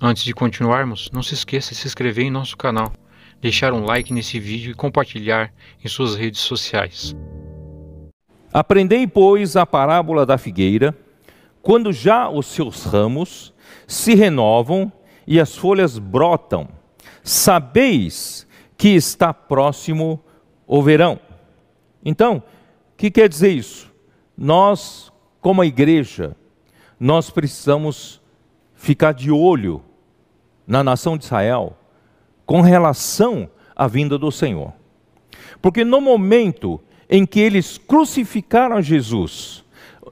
Antes de continuarmos, não se esqueça de se inscrever em nosso canal, deixar um like nesse vídeo e compartilhar em suas redes sociais. Aprendei, pois, a parábola da figueira, quando já os seus ramos se renovam e as folhas brotam, sabeis que está próximo o verão. Então, o que quer dizer isso? Nós, como a igreja, nós precisamos ficar de olho na nação de Israel com relação à vinda do Senhor. Porque no momento em que eles crucificaram Jesus,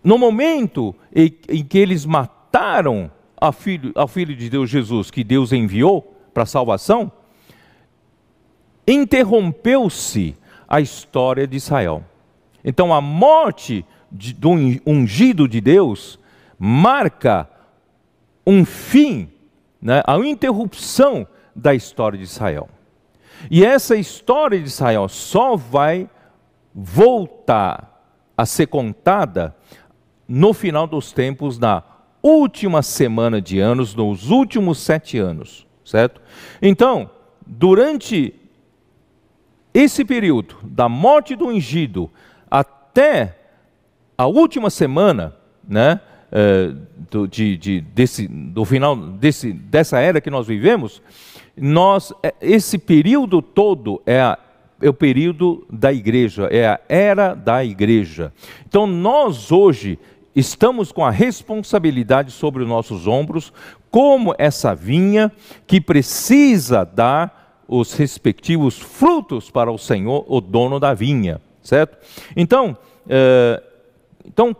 no momento em que eles mataram a filho, ao filho de Deus Jesus, que Deus enviou para a salvação, interrompeu-se a história de Israel. Então a morte de, do ungido de Deus marca um fim né, a interrupção da história de Israel. E essa história de Israel só vai voltar a ser contada no final dos tempos, na última semana de anos, nos últimos sete anos, certo? Então, durante esse período, da morte do ungido até a última semana, né? Eh, do, de, de, desse, do final desse, dessa era que nós vivemos, nós, eh, esse período todo é a é o período da igreja, é a era da igreja. Então nós hoje estamos com a responsabilidade sobre os nossos ombros, como essa vinha que precisa dar os respectivos frutos para o Senhor, o dono da vinha, certo? Então, eh, então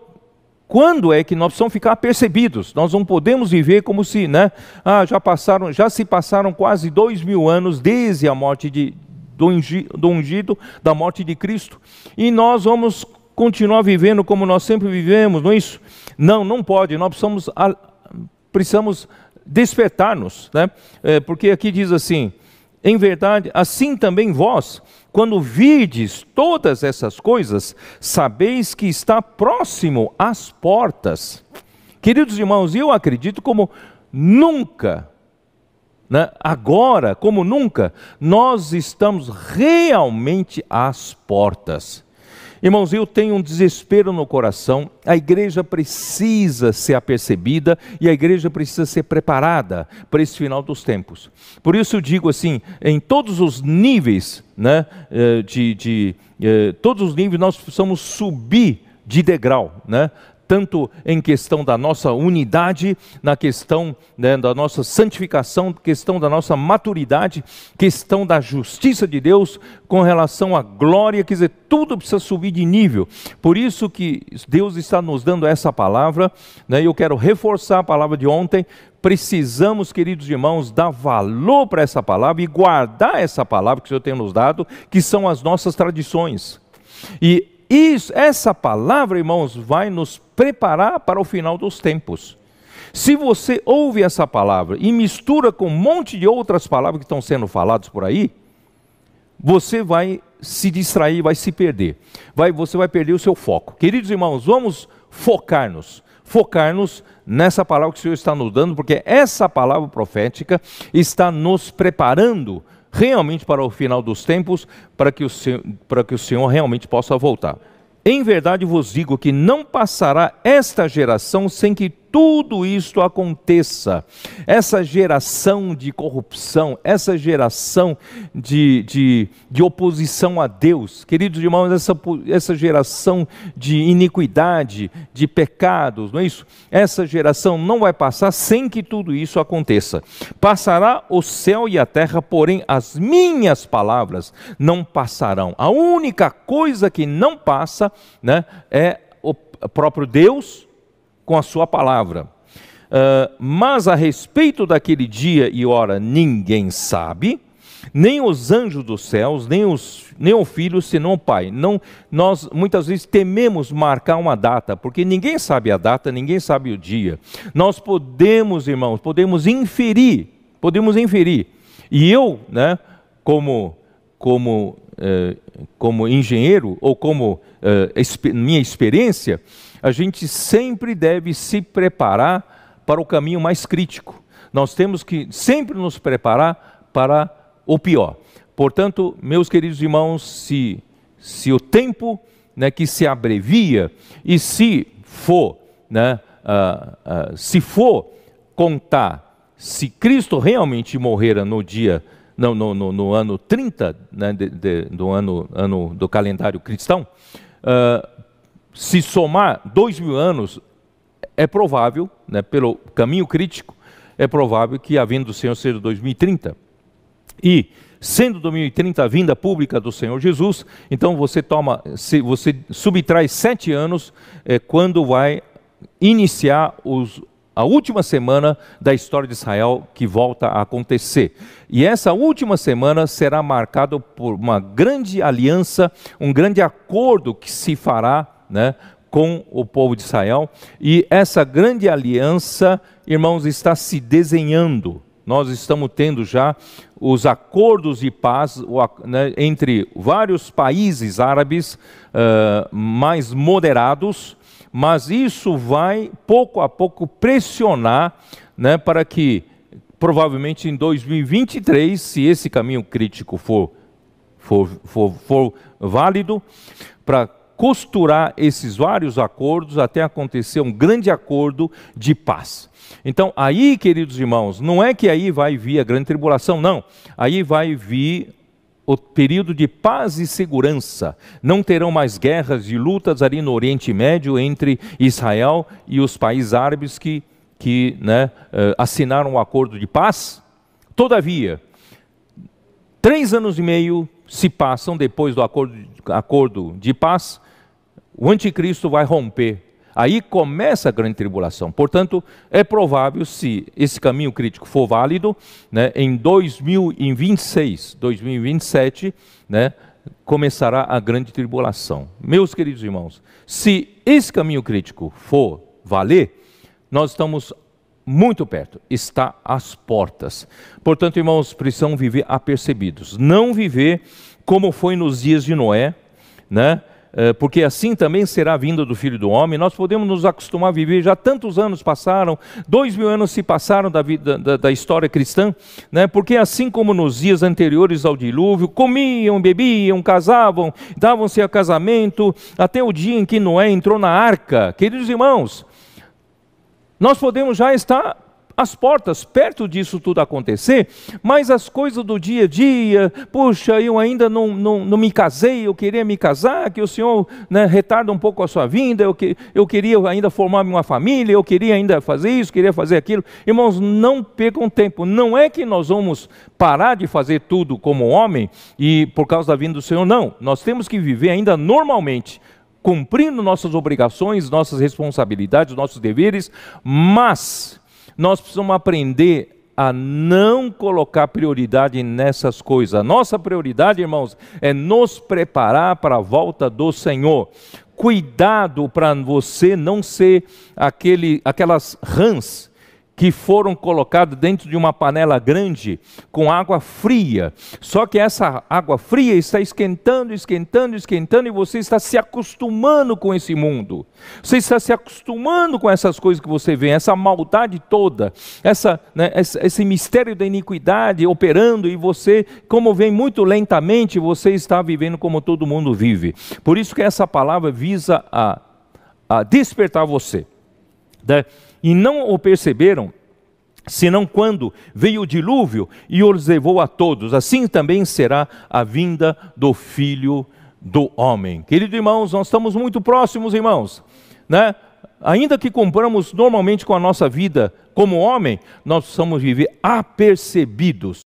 quando é que nós precisamos ficar percebidos? Nós não podemos viver como se, né? Ah, já passaram, já se passaram quase dois mil anos desde a morte de, do, do ungido, da morte de Cristo, e nós vamos continuar vivendo como nós sempre vivemos, não é isso? Não, não pode. Nós precisamos, ah, precisamos despertar-nos, né? É, porque aqui diz assim: em verdade, assim também vós, quando virdes todas essas coisas, sabeis que está próximo às portas. Queridos irmãos, eu acredito como nunca, né? agora como nunca, nós estamos realmente às portas. Irmãos, eu tenho um desespero no coração, a igreja precisa ser apercebida e a igreja precisa ser preparada para esse final dos tempos. Por isso eu digo assim, em todos os níveis, né, eh, de, de eh, todos os níveis nós precisamos subir de degrau, né? tanto em questão da nossa unidade, na questão né, da nossa santificação, questão da nossa maturidade, questão da justiça de Deus com relação à glória, quer dizer, tudo precisa subir de nível. Por isso que Deus está nos dando essa palavra, né, eu quero reforçar a palavra de ontem. Precisamos, queridos irmãos, dar valor para essa palavra e guardar essa palavra que o Senhor tem nos dado, que são as nossas tradições. E isso, essa palavra, irmãos, vai nos preparar para o final dos tempos. Se você ouve essa palavra e mistura com um monte de outras palavras que estão sendo faladas por aí, você vai se distrair, vai se perder. Vai, você vai perder o seu foco. Queridos irmãos, vamos focar-nos. Focar-nos nessa palavra que o Senhor está nos dando, porque essa palavra profética está nos preparando realmente para o final dos tempos, para que o Senhor, para que o Senhor realmente possa voltar. Em verdade vos digo que não passará esta geração sem que tudo isto aconteça. Essa geração de corrupção, essa geração de, de, de oposição a Deus, queridos irmãos, essa, essa geração de iniquidade, de pecados, não é isso? Essa geração não vai passar sem que tudo isso aconteça. Passará o céu e a terra, porém as minhas palavras não passarão. A única coisa que não passa né, é o próprio Deus com a sua palavra. Uh, mas a respeito daquele dia e hora ninguém sabe, nem os anjos dos céus, nem, os, nem o filho, senão o pai. Não, nós muitas vezes tememos marcar uma data, porque ninguém sabe a data, ninguém sabe o dia. Nós podemos, irmãos, podemos inferir, podemos inferir. E eu, né, como, como eh, como engenheiro ou como eh, minha experiência, a gente sempre deve se preparar para o caminho mais crítico. Nós temos que sempre nos preparar para o pior. Portanto, meus queridos irmãos, se, se o tempo né, que se abrevia e se for, né, uh, uh, se for contar, se Cristo realmente morrera no dia não, no, no, no ano 30 né, de, de, do ano, ano do calendário cristão, uh, se somar dois mil anos, é provável, né, pelo caminho crítico, é provável que a vinda do Senhor seja 2030. E sendo 2030 a vinda pública do Senhor Jesus, então você toma, se você subtrai sete anos, é quando vai iniciar os a última semana da história de Israel que volta a acontecer. E essa última semana será marcada por uma grande aliança, um grande acordo que se fará né, com o povo de Israel. E essa grande aliança, irmãos, está se desenhando. Nós estamos tendo já os acordos de paz né, entre vários países árabes uh, mais moderados mas isso vai pouco a pouco pressionar né, para que, provavelmente em 2023, se esse caminho crítico for, for, for, for válido, para costurar esses vários acordos até acontecer um grande acordo de paz. Então, aí, queridos irmãos, não é que aí vai vir a grande tribulação, não. Aí vai vir o período de paz e segurança. Não terão mais guerras e lutas ali no Oriente Médio entre Israel e os países árabes que, que né, eh, assinaram o um acordo de paz. Todavia, três anos e meio se passam depois do acordo, acordo de paz, o anticristo vai romper Aí começa a grande tribulação. Portanto, é provável, se esse caminho crítico for válido, né, em 2026, 2027, né, começará a grande tribulação. Meus queridos irmãos, se esse caminho crítico for valer, nós estamos muito perto, está às portas. Portanto, irmãos, precisam viver apercebidos, não viver como foi nos dias de Noé, né? Eh, porque assim também será a vinda do Filho do Homem. Nós podemos nos acostumar a viver, já tantos anos passaram, dois mil anos se passaram da, vida, da, da história cristã, né? porque assim como nos dias anteriores ao dilúvio, comiam, bebiam, casavam, davam-se a casamento, até o dia em que Noé entrou na arca. Queridos irmãos, nós podemos já estar as portas perto disso tudo acontecer, mas as coisas do dia a dia, puxa, eu ainda não, não, não me casei, eu queria me casar, que o Senhor né, retarda um pouco a sua vinda, eu, que, eu queria ainda formar uma família, eu queria ainda fazer isso, queria fazer aquilo. Irmãos, não percam tempo, não é que nós vamos parar de fazer tudo como homem e por causa da vinda do Senhor, não, nós temos que viver ainda normalmente. Cumprindo nossas obrigações, nossas responsabilidades, nossos deveres, mas nós precisamos aprender a não colocar prioridade nessas coisas. A nossa prioridade, irmãos, é nos preparar para a volta do Senhor. Cuidado para você não ser aquele, aquelas rãs que foram colocados dentro de uma panela grande com água fria. Só que essa água fria está esquentando, esquentando, esquentando e você está se acostumando com esse mundo. Você está se acostumando com essas coisas que você vê, essa maldade toda, essa, né, esse mistério da iniquidade operando e você, como vem muito lentamente, você está vivendo como todo mundo vive. Por isso que essa palavra visa a, a despertar você. Né? e não o perceberam, senão quando veio o dilúvio e os levou a todos. Assim também será a vinda do filho do homem. Querido irmãos, nós estamos muito próximos, irmãos, né? Ainda que compramos normalmente com a nossa vida como homem, nós precisamos viver apercebidos